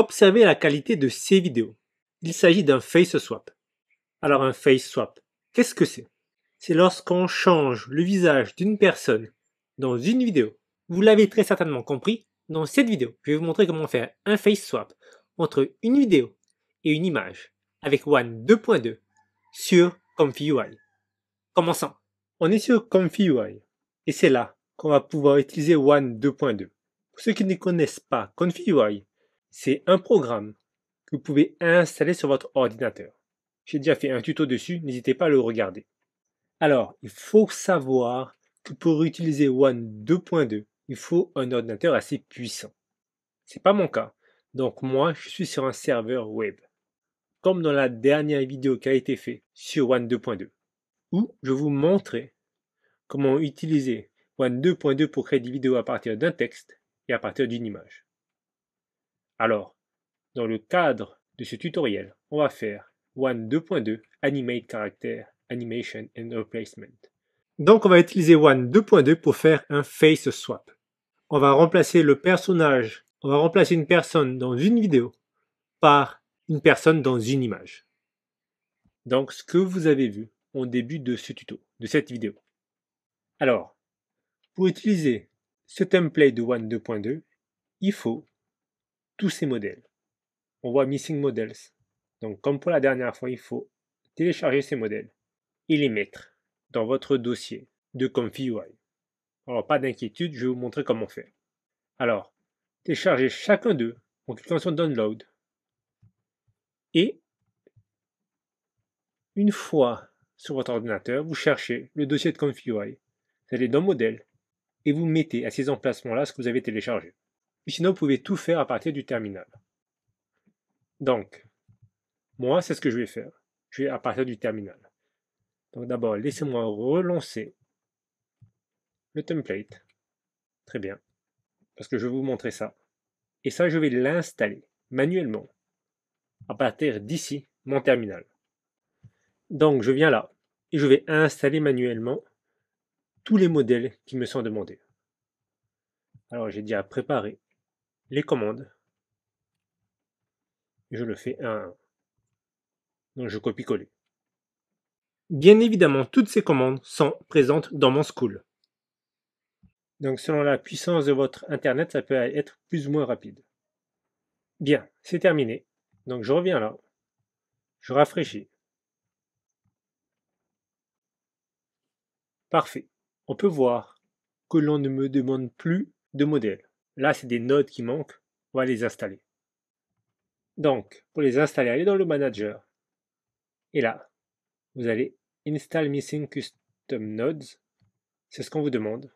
Observez la qualité de ces vidéos. Il s'agit d'un face swap. Alors un face swap, qu'est-ce que c'est C'est lorsqu'on change le visage d'une personne dans une vidéo. Vous l'avez très certainement compris, dans cette vidéo, je vais vous montrer comment faire un face swap entre une vidéo et une image avec One 2.2 sur ComfyUI. Commençons. On est sur ComfyUI et c'est là qu'on va pouvoir utiliser One 2.2. Pour ceux qui ne connaissent pas ComfyUI, c'est un programme que vous pouvez installer sur votre ordinateur. J'ai déjà fait un tuto dessus, n'hésitez pas à le regarder. Alors, il faut savoir que pour utiliser One 2.2, il faut un ordinateur assez puissant. C'est pas mon cas. Donc moi, je suis sur un serveur web. Comme dans la dernière vidéo qui a été faite sur One 2.2, où je vous montrais comment utiliser One 2.2 pour créer des vidéos à partir d'un texte et à partir d'une image. Alors, dans le cadre de ce tutoriel, on va faire One 2.2 Animate Character Animation and Replacement. Donc on va utiliser One 2.2 pour faire un face swap. On va remplacer le personnage, on va remplacer une personne dans une vidéo par une personne dans une image. Donc ce que vous avez vu au début de ce tuto, de cette vidéo. Alors, pour utiliser ce template de One 2.2, il faut tous ces modèles. On voit Missing Models. Donc comme pour la dernière fois, il faut télécharger ces modèles et les mettre dans votre dossier de UI. Alors pas d'inquiétude, je vais vous montrer comment faire. Alors, téléchargez chacun d'eux en cliquant sur Download. Et une fois sur votre ordinateur, vous cherchez le dossier de UI. Vous allez dans Modèle et vous mettez à ces emplacements-là ce que vous avez téléchargé sinon vous pouvez tout faire à partir du terminal. Donc, moi, c'est ce que je vais faire. Je vais à partir du terminal. Donc d'abord, laissez-moi relancer le template. Très bien. Parce que je vais vous montrer ça. Et ça, je vais l'installer manuellement à partir d'ici, mon terminal. Donc je viens là et je vais installer manuellement tous les modèles qui me sont demandés. Alors j'ai dit à préparer les commandes. Je le fais un Donc je copie-coller. Bien évidemment, toutes ces commandes sont présentes dans mon school. Donc selon la puissance de votre Internet, ça peut être plus ou moins rapide. Bien, c'est terminé. Donc je reviens là. Je rafraîchis. Parfait. On peut voir que l'on ne me demande plus de modèle. Là, c'est des nodes qui manquent. On va les installer. Donc, pour les installer, allez dans le manager. Et là, vous allez install missing custom nodes. C'est ce qu'on vous demande.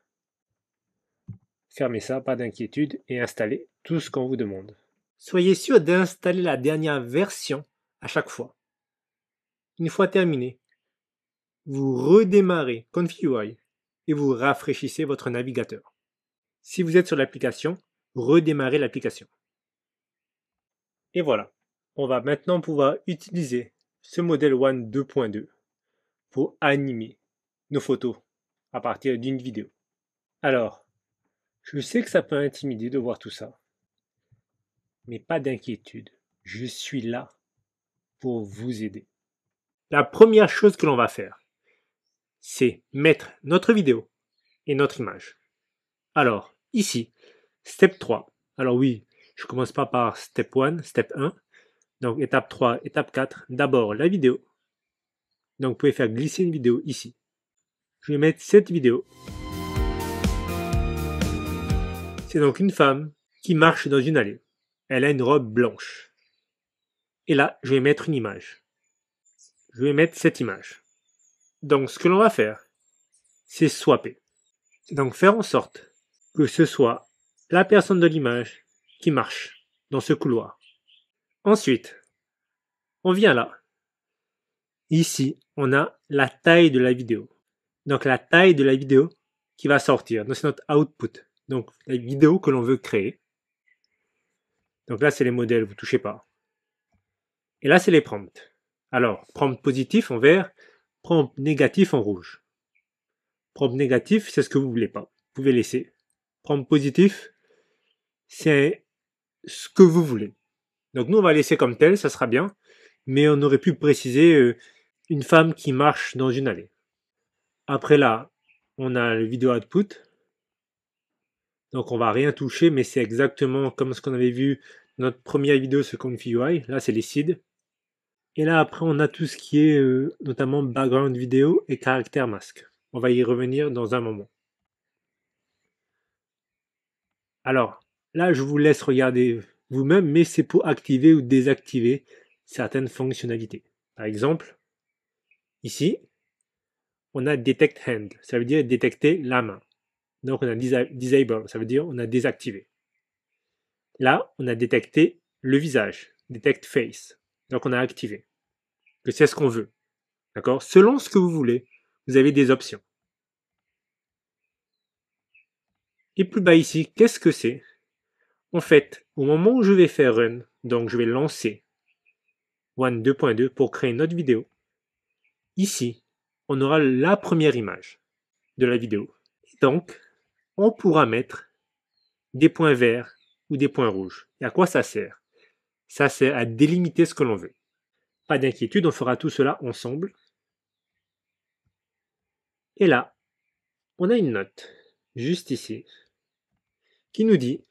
Fermez ça, pas d'inquiétude, et installez tout ce qu'on vous demande. Soyez sûr d'installer la dernière version à chaque fois. Une fois terminé, vous redémarrez UI et vous rafraîchissez votre navigateur. Si vous êtes sur l'application, redémarrez l'application. Et voilà, on va maintenant pouvoir utiliser ce modèle One 2.2 pour animer nos photos à partir d'une vidéo. Alors, je sais que ça peut intimider de voir tout ça, mais pas d'inquiétude, je suis là pour vous aider. La première chose que l'on va faire, c'est mettre notre vidéo et notre image. Alors, ici, step 3. Alors oui, je commence pas par step 1, step 1. Donc étape 3, étape 4. D'abord la vidéo. Donc vous pouvez faire glisser une vidéo ici. Je vais mettre cette vidéo. C'est donc une femme qui marche dans une allée. Elle a une robe blanche. Et là, je vais mettre une image. Je vais mettre cette image. Donc ce que l'on va faire, c'est swapper. donc faire en sorte que ce soit la personne de l'image qui marche dans ce couloir. Ensuite, on vient là. Ici, on a la taille de la vidéo. Donc la taille de la vidéo qui va sortir. Donc c'est notre output. Donc la vidéo que l'on veut créer. Donc là, c'est les modèles, vous touchez pas. Et là, c'est les prompts. Alors, prompt positif en vert, prompt négatif en rouge. Prompt négatif, c'est ce que vous voulez pas. Vous pouvez laisser prendre positif, c'est ce que vous voulez. Donc nous, on va laisser comme tel, ça sera bien, mais on aurait pu préciser euh, une femme qui marche dans une allée. Après là, on a le vidéo output. Donc on va rien toucher, mais c'est exactement comme ce qu'on avait vu dans notre première vidéo sur Config UI. Là, c'est les seeds. Et là, après, on a tout ce qui est euh, notamment background vidéo et caractère masque. On va y revenir dans un moment. Alors là, je vous laisse regarder vous-même, mais c'est pour activer ou désactiver certaines fonctionnalités. Par exemple, ici, on a Detect Hand, ça veut dire détecter la main. Donc on a Disable, ça veut dire on a désactivé. Là, on a détecté le visage, Detect Face, donc on a activé. Que c'est ce qu'on veut. D'accord Selon ce que vous voulez, vous avez des options. Et plus bas ici, qu'est-ce que c'est En fait, au moment où je vais faire run, donc je vais lancer one 2.2 pour créer une notre vidéo, ici, on aura la première image de la vidéo. Et donc, on pourra mettre des points verts ou des points rouges. Et à quoi ça sert Ça sert à délimiter ce que l'on veut. Pas d'inquiétude, on fera tout cela ensemble. Et là, on a une note, juste ici, qui nous dit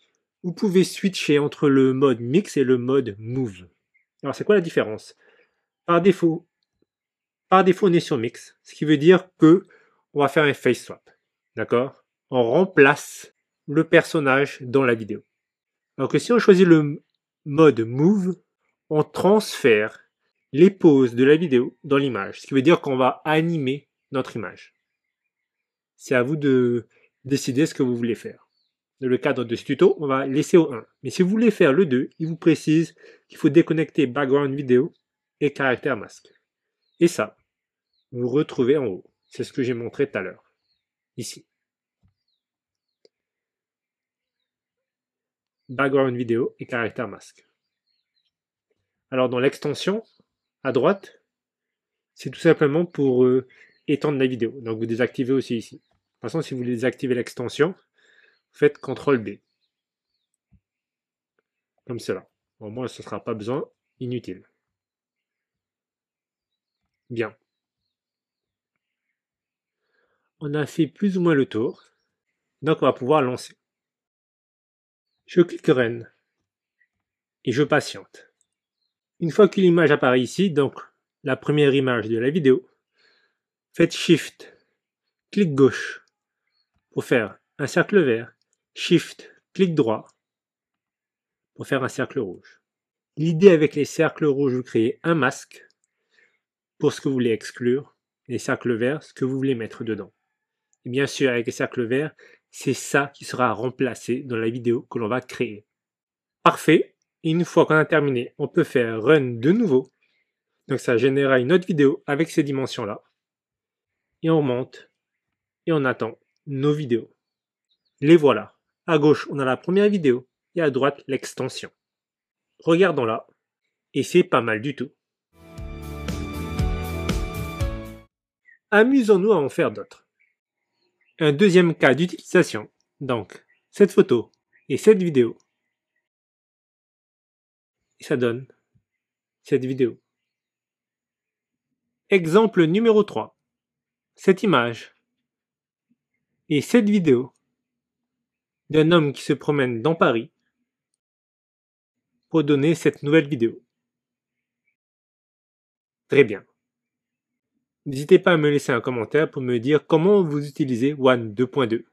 vous pouvez switcher entre le mode mix et le mode move. Alors c'est quoi la différence Par défaut, par défaut on est sur mix, ce qui veut dire que on va faire un face swap. D'accord On remplace le personnage dans la vidéo. Alors que si on choisit le mode move, on transfère les poses de la vidéo dans l'image, ce qui veut dire qu'on va animer notre image. C'est à vous de décider ce que vous voulez faire le cadre de ce tuto, on va laisser au 1. Mais si vous voulez faire le 2, il vous précise qu'il faut déconnecter background vidéo et caractère masque. Et ça, vous retrouvez en haut. C'est ce que j'ai montré tout à l'heure, ici. Background vidéo et caractère masque. Alors dans l'extension, à droite, c'est tout simplement pour euh, étendre la vidéo. Donc vous désactivez aussi ici. De toute façon, si vous voulez désactiver l'extension, faites CTRL D. Comme cela. Au moins, ce ne sera pas besoin inutile. Bien. On a fait plus ou moins le tour. Donc, on va pouvoir lancer. Je clique REN Et je patiente. Une fois que l'image apparaît ici, donc la première image de la vidéo, faites Shift, clic gauche pour faire un cercle vert Shift, clic droit, pour faire un cercle rouge. L'idée avec les cercles rouges, vous créez un masque pour ce que vous voulez exclure, les cercles verts, ce que vous voulez mettre dedans. Et bien sûr, avec les cercles verts, c'est ça qui sera remplacé dans la vidéo que l'on va créer. Parfait. une fois qu'on a terminé, on peut faire Run de nouveau. Donc ça générera une autre vidéo avec ces dimensions-là. Et on monte. Et on attend nos vidéos. Les voilà. À gauche, on a la première vidéo et à droite, l'extension. Regardons-la et c'est pas mal du tout. Amusons-nous à en faire d'autres. Un deuxième cas d'utilisation, donc cette photo et cette vidéo. Et ça donne cette vidéo. Exemple numéro 3. Cette image et cette vidéo d'un homme qui se promène dans Paris pour donner cette nouvelle vidéo. Très bien. N'hésitez pas à me laisser un commentaire pour me dire comment vous utilisez One 2.2.